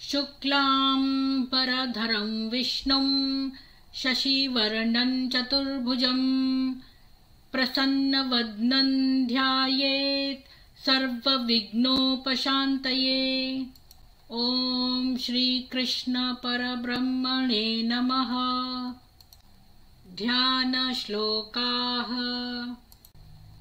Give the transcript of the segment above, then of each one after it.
शुक्लां परधरं विष्णुं शशिवर्णं चतुर्भुजं प्रसन्नवदनं ध्यायेत् सर्वविघ्नोपशान्तये ॐ श्रीकृष्णपरब्रह्मणे नमः ध्यानश्लोकाः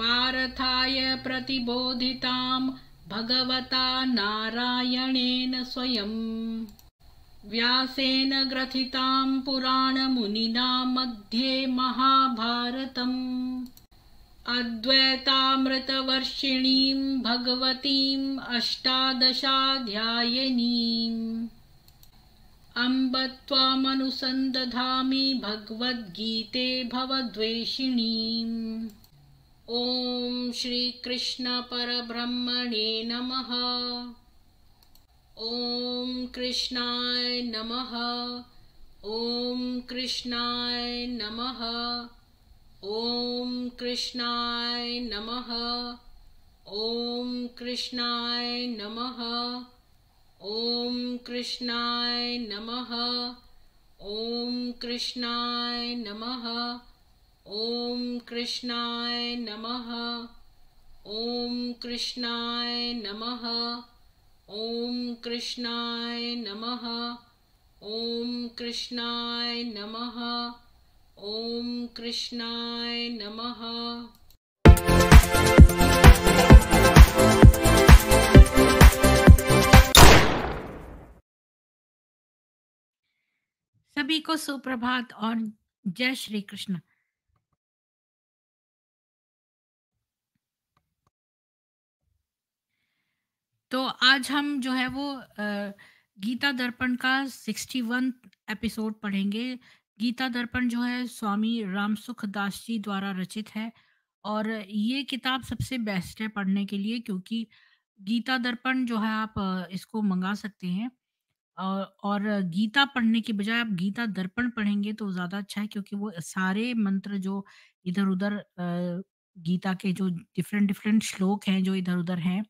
पारथाय प्रतिबोधितां भगवता नारायणेन स्वयं। व्यासेन ग्रथिताम् पुराणमुनिना मध्ये महाभारतम् अद्वैतामृतवर्षिणीम् भगवतीम् अष्टादशाध्यायिनीम् अम्ब त्वामनुसन्दधामि भगवद्गीते भवद्वेषिणीम् ॐ श्रीकृष्णपरब्रह्मणे नमः ॐ कृष्णाय नमः ॐ कृष्णाय नमः ॐ कृष्णाय नमः ॐ कृष्णाय नमः ॐ कृष्णाय नमः ॐ कृष्णाय नमः ओम कृष्णाय नमः ओम कृष्णाय नमः ओम कृष्णाय नमः ओम कृष्णाय नमः ओम कृष्णाय नमः सभी को सुप्रभात और जय श्री कृष्ण तो आज हम जो है वो गीता दर्पण का सिक्सटी वन एपिसोड पढ़ेंगे गीता दर्पण जो है स्वामी राम सुखदास जी द्वारा रचित है और ये किताब सबसे बेस्ट है पढ़ने के लिए क्योंकि गीता दर्पण जो है आप इसको मंगा सकते हैं और और गीता पढ़ने की बजाय आप गीता दर्पण पढ़ेंगे तो ज़्यादा अच्छा है क्योंकि वो सारे मंत्र जो इधर उधर गीता के जो डिफरेंट डिफरेंट श्लोक हैं जो इधर उधर हैं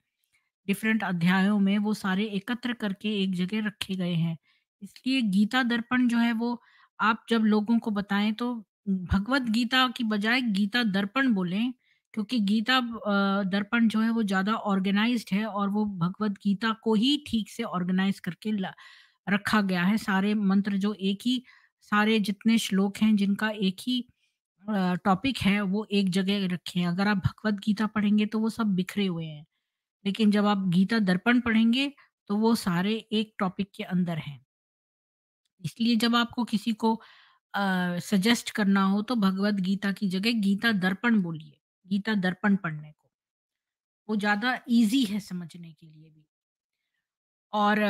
डिफरेंट अध्यायों में वो सारे एकत्र करके एक जगह रखे गए हैं इसलिए गीता दर्पण जो है वो आप जब लोगों को बताएं तो भगवत गीता की बजाय गीता दर्पण बोलें क्योंकि गीता दर्पण जो है वो ज्यादा ऑर्गेनाइज्ड है और वो भगवत गीता को ही ठीक से ऑर्गेनाइज करके रखा गया है सारे मंत्र जो एक ही सारे जितने श्लोक हैं जिनका एक ही टॉपिक है वो एक जगह रखे हैं अगर आप भगवत गीता पढ़ेंगे तो वो सब बिखरे हुए हैं लेकिन जब आप गीता दर्पण पढ़ेंगे तो वो सारे एक टॉपिक के अंदर हैं इसलिए जब आपको किसी को सजेस्ट करना हो तो भगवत गीता की जगह गीता दर्पण बोलिए गीता दर्पण पढ़ने को वो ज्यादा इजी है समझने के लिए भी और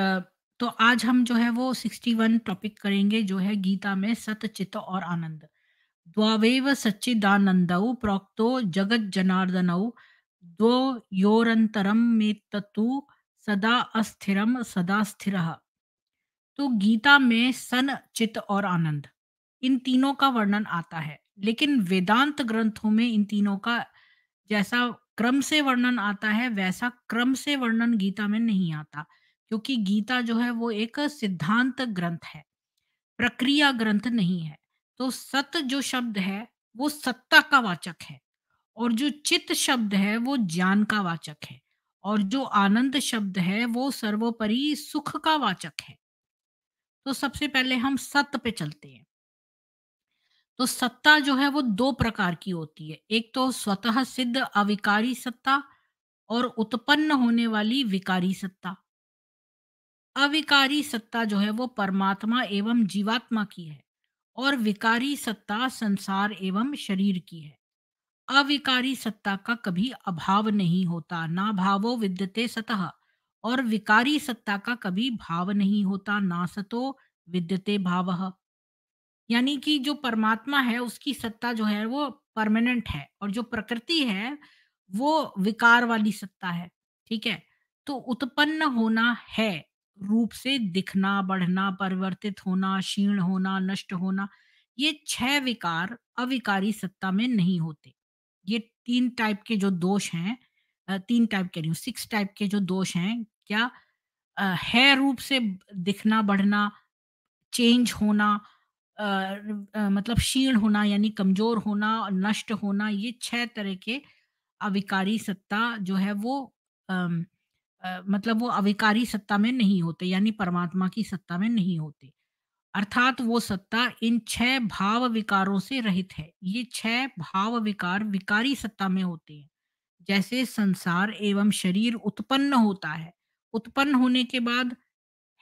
तो आज हम जो है वो 61 टॉपिक करेंगे जो है गीता में सत चित और आनंद द्वावेव सच्चिदानंद प्रोक्तो जगत जनार्दनऊ में मेत्तत्तु सदा अस्थिरम सदा स्थिर तो गीता में सन चित और आनंद इन तीनों का वर्णन आता है लेकिन वेदांत ग्रंथों में इन तीनों का जैसा क्रम से वर्णन आता है वैसा क्रम से वर्णन गीता में नहीं आता क्योंकि गीता जो है वो एक सिद्धांत ग्रंथ है प्रक्रिया ग्रंथ नहीं है तो सत जो शब्द है वो सत्ता का वाचक है और जो चित्त शब्द है वो ज्ञान का वाचक है और जो आनंद शब्द है वो सर्वोपरि सुख का वाचक है तो सबसे पहले हम सत्य पे चलते हैं तो सत्ता जो है वो दो प्रकार की होती है एक तो स्वतः सिद्ध अविकारी सत्ता और उत्पन्न होने वाली विकारी सत्ता अविकारी सत्ता जो है वो परमात्मा एवं जीवात्मा की है और विकारी सत्ता संसार एवं शरीर की है अविकारी सत्ता का कभी अभाव नहीं होता ना भावो विद्यते सतः और विकारी सत्ता का कभी भाव नहीं होता ना सतो विद्यते भाव यानी कि जो परमात्मा है उसकी सत्ता जो है वो परमानेंट है और जो प्रकृति है वो विकार वाली सत्ता है ठीक है तो उत्पन्न होना है रूप से दिखना बढ़ना परिवर्तित होना क्षीण होना नष्ट होना ये छह विकार अविकारी सत्ता में नहीं होते ये तीन टाइप के जो दोष हैं तीन टाइप कह रही हूँ सिक्स टाइप के जो दोष हैं क्या है रूप से दिखना बढ़ना चेंज होना अ, मतलब क्षीण होना यानी कमजोर होना नष्ट होना ये छह तरह के अविकारी सत्ता जो है वो अम, मतलब वो अविकारी सत्ता में नहीं होते यानी परमात्मा की सत्ता में नहीं होते अर्थात वो सत्ता इन छह भाव विकारों से रहित है ये छह भाव विकार विकारी सत्ता में होते हैं जैसे संसार एवं शरीर उत्पन्न होता है उत्पन्न होने के बाद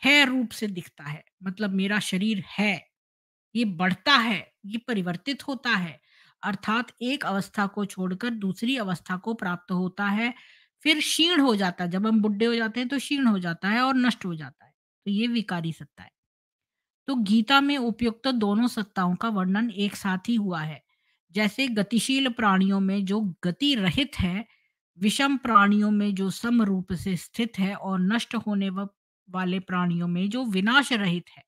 है रूप से दिखता है मतलब मेरा शरीर है ये बढ़ता है ये परिवर्तित होता है अर्थात एक अवस्था को छोड़कर दूसरी अवस्था को प्राप्त होता है फिर क्षीण हो जाता है जब हम बुढ़े हो जाते हैं तो क्षीण हो जाता है और नष्ट हो जाता है तो ये विकारी सत्ता है तो गीता में उपयुक्त दोनों सत्ताओं का वर्णन एक साथ ही हुआ है जैसे गतिशील प्राणियों में जो गति रहित है विषम प्राणियों में जो सम रूप से स्थित है और नष्ट होने वाले प्राणियों में जो विनाश रहित है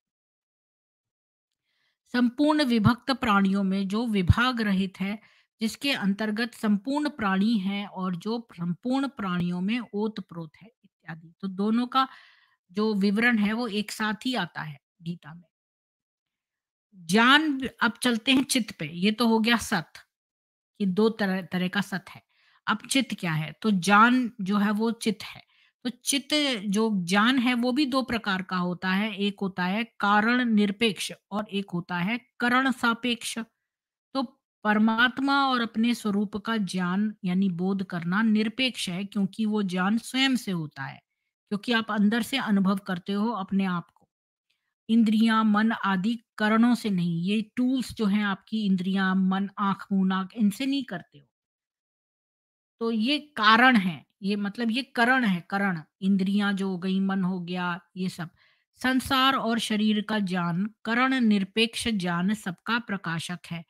संपूर्ण विभक्त प्राणियों में जो विभाग रहित है जिसके अंतर्गत संपूर्ण प्राणी है और जो संपूर्ण प्राणियों में ओतप्रोत है इत्यादि तो दोनों का जो विवरण है वो एक साथ ही आता है गीता में ज्ञान अब चलते हैं चित्त पे ये तो हो गया सत ये दो तरह तरह का सत है अब चित्त क्या है तो ज्ञान जो है वो चित्त है तो चित्त जो ज्ञान है वो भी दो प्रकार का होता है एक होता है कारण निरपेक्ष और एक होता है करण सापेक्ष तो परमात्मा और अपने स्वरूप का ज्ञान यानी बोध करना निरपेक्ष है क्योंकि वो ज्ञान स्वयं से होता है क्योंकि आप अंदर से अनुभव करते हो अपने आप इंद्रियां मन आदि करणों से नहीं ये टूल्स जो हैं आपकी इंद्रियां मन आंख मुंह नाक इनसे नहीं करते हो तो ये कारण है ये मतलब ये करण है करण इंद्रियां जो हो गई मन हो गया ये सब संसार और शरीर का ज्ञान करण निरपेक्ष ज्ञान सबका प्रकाशक है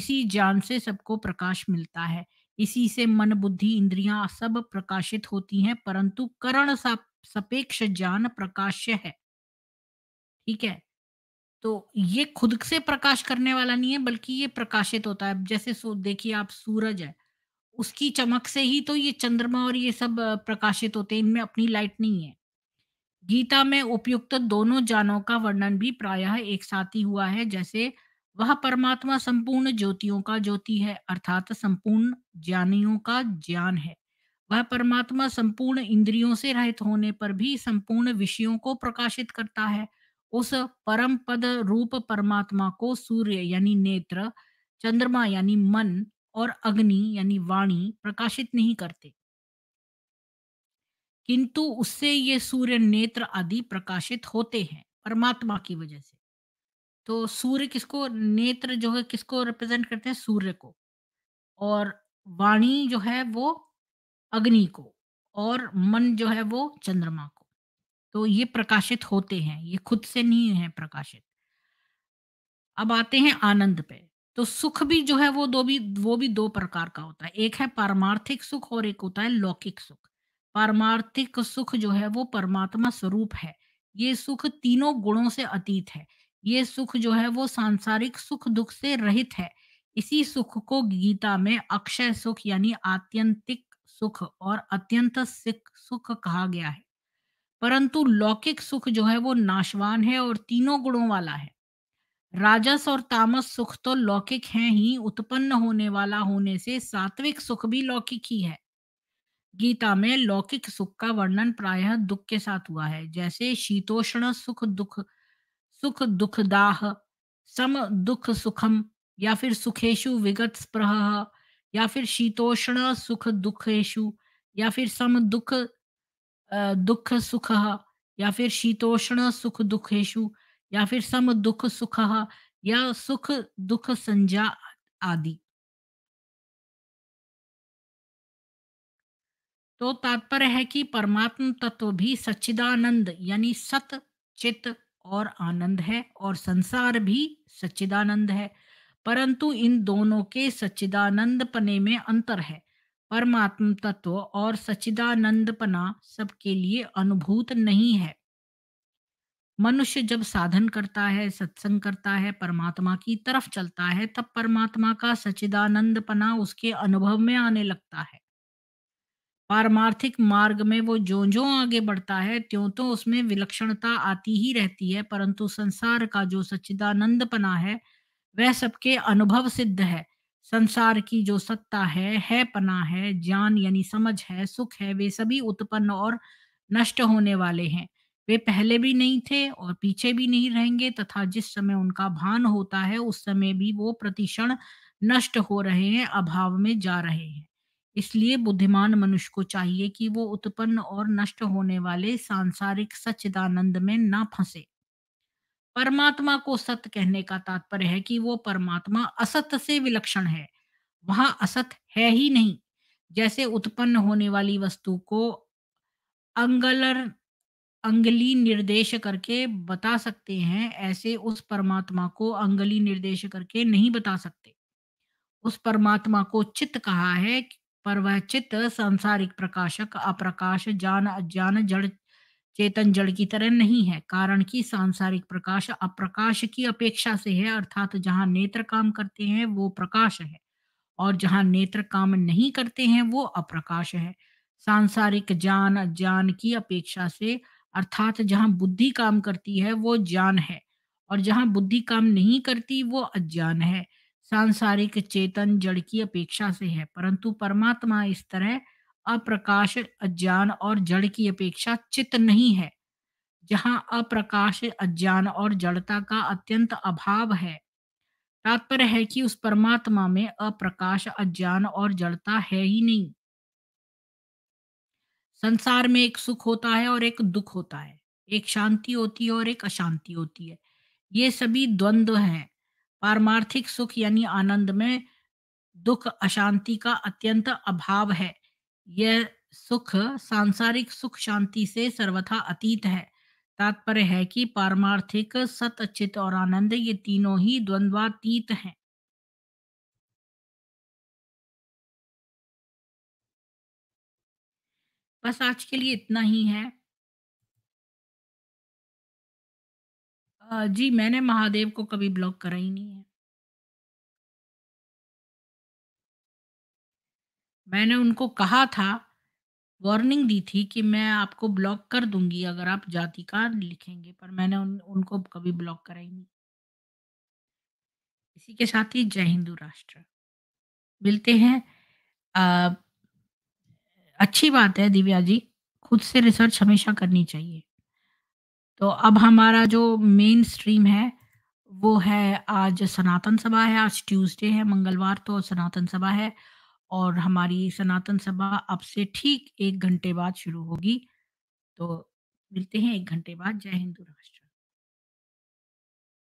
इसी ज्ञान से सबको प्रकाश मिलता है इसी से मन बुद्धि इंद्रियां सब प्रकाशित होती हैं परंतु करण सपेक्ष ज्ञान प्रकाश्य है ठीक है तो ये खुद से प्रकाश करने वाला नहीं है बल्कि ये प्रकाशित होता है जैसे देखिए आप सूरज है उसकी चमक से ही तो ये चंद्रमा और ये सब प्रकाशित होते हैं इनमें अपनी लाइट नहीं है गीता में उपयुक्त दोनों जानों का वर्णन भी प्रायः एक साथ ही हुआ है जैसे वह परमात्मा संपूर्ण ज्योतियों का ज्योति है अर्थात संपूर्ण ज्ञानियों का ज्ञान है वह परमात्मा संपूर्ण इंद्रियों से रहित होने पर भी संपूर्ण विषयों को प्रकाशित करता है उस परम पद रूप परमात्मा को सूर्य यानी नेत्र चंद्रमा यानी मन और अग्नि यानी वाणी प्रकाशित नहीं करते किंतु उससे ये सूर्य नेत्र आदि प्रकाशित होते हैं परमात्मा की वजह से तो सूर्य किसको नेत्र जो है किसको रिप्रेजेंट करते हैं सूर्य को और वाणी जो है वो अग्नि को और मन जो है वो चंद्रमा को तो ये प्रकाशित होते हैं ये खुद से नहीं है प्रकाशित अब आते हैं आनंद पे तो सुख भी जो है वो दो भी वो भी दो प्रकार का होता है एक है पारमार्थिक सुख और एक होता है लौकिक सुख पारमार्थिक सुख जो है वो परमात्मा स्वरूप है ये सुख तीनों गुणों से अतीत है ये सुख जो है वो सांसारिक सुख दुख से रहित है इसी सुख को गीता में अक्षय सुख यानी आत्यंतिक सुख और अत्यंत सिख सुख कहा गया है परंतु लौकिक सुख जो है वो नाशवान है और तीनों गुणों वाला है राजस और तामस सुख तो लौकिक हैं ही उत्पन्न होने वाला होने से सात्विक सुख भी लौकिक ही है गीता में लौकिक सुख का वर्णन प्रायः दुख के साथ हुआ है जैसे शीतोष्ण सुख दुख सुख दुखदाह सम दुख सुखम या फिर सुखेशु विगत स्प्रह या फिर शीतोष्ण सुख दुखेशु या फिर सम दुख दुख सुख या फिर शीतोष्ण सुख दुखेशु या फिर सम दुख सुख या सुख दुख संज्ञा आदि तो तात्पर्य है कि परमात्म तत्व भी सच्चिदानंद यानी सत चित और आनंद है और संसार भी सच्चिदानंद है परंतु इन दोनों के सच्चिदानंद पने में अंतर है परमात्म तत्व और सच्चिदानंदपना सबके लिए अनुभूत नहीं है मनुष्य जब साधन करता है सत्संग करता है परमात्मा की तरफ चलता है तब परमात्मा का सचिदानंदपना उसके अनुभव में आने लगता है पारमार्थिक मार्ग में वो जो जो आगे बढ़ता है त्यों तो उसमें विलक्षणता आती ही रहती है परंतु संसार का जो सच्चिदानंदपना है वह सबके अनुभव सिद्ध है संसार की जो सत्ता है है पना है ज्ञान यानी समझ है सुख है वे सभी उत्पन्न और नष्ट होने वाले हैं वे पहले भी नहीं थे और पीछे भी नहीं रहेंगे तथा जिस समय उनका भान होता है उस समय भी वो प्रतिक्षण नष्ट हो रहे हैं अभाव में जा रहे हैं इसलिए बुद्धिमान मनुष्य को चाहिए कि वो उत्पन्न और नष्ट होने वाले सांसारिक सच्चिदानंद में ना फंसे परमात्मा को सत कहने का तात्पर्य है कि वो परमात्मा असत से विलक्षण है वहां असत है ही नहीं जैसे उत्पन्न होने वाली वस्तु को अंगलर अंगली निर्देश करके बता सकते हैं ऐसे उस परमात्मा को अंगली निर्देश करके नहीं बता सकते उस परमात्मा को चित्त कहा है पर वह चित्त सांसारिक प्रकाशक अप्रकाश जान अज्ञान जड़ चेतन जड़ की तरह नहीं है कारण कि सांसारिक प्रकाश अप्रकाश की अपेक्षा से है अर्थात जहाँ नेत्र काम करते हैं वो प्रकाश है और जहाँ नेत्र काम नहीं करते हैं वो अप्रकाश है सांसारिक ज्ञान ज्ञान की अपेक्षा से अर्थात जहाँ बुद्धि काम करती है वो ज्ञान है और जहाँ बुद्धि काम नहीं करती वो अज्ञान है सांसारिक चेतन जड़ की अपेक्षा से है परंतु परमात्मा इस तरह अप्रकाश अज्ञान और जड़ की अपेक्षा चित्त नहीं है जहाँ अप्रकाश अज्ञान और जड़ता का अत्यंत अभाव है तात्पर्य है कि उस परमात्मा में अप्रकाश अज्ञान और जड़ता है ही नहीं संसार में एक सुख होता है और एक दुख होता है एक शांति होती है और एक अशांति होती है ये सभी द्वंद्व हैं पारमार्थिक सुख यानी आनंद में दुख अशांति का अत्यंत अभाव है यह सुख सांसारिक सुख शांति से सर्वथा अतीत है तात्पर्य है कि पारमार्थिक सत अचित और आनंद ये तीनों ही द्वंद्वातीत हैं बस आज के लिए इतना ही है जी मैंने महादेव को कभी ब्लॉक करा ही नहीं है मैंने उनको कहा था वार्निंग दी थी कि मैं आपको ब्लॉक कर दूंगी अगर आप जाति का लिखेंगे पर मैंने उन, उनको कभी ब्लॉक कराई नहीं इसी के साथ ही जय हिंदू राष्ट्र मिलते हैं आ, अच्छी बात है दिव्या जी खुद से रिसर्च हमेशा करनी चाहिए तो अब हमारा जो मेन स्ट्रीम है वो है आज सनातन सभा है आज ट्यूसडे है मंगलवार तो सनातन सभा है और हमारी सनातन सभा अब से ठीक एक घंटे बाद शुरू होगी तो मिलते हैं एक घंटे बाद जय हिंदू राष्ट्र